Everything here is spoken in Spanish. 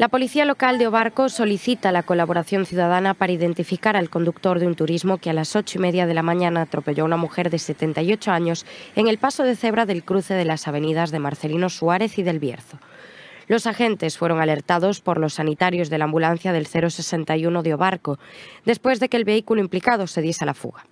La policía local de Obarco solicita la colaboración ciudadana para identificar al conductor de un turismo que a las ocho y media de la mañana atropelló a una mujer de 78 años en el paso de cebra del cruce de las avenidas de Marcelino Suárez y del Bierzo. Los agentes fueron alertados por los sanitarios de la ambulancia del 061 de Obarco, después de que el vehículo implicado se diese a la fuga.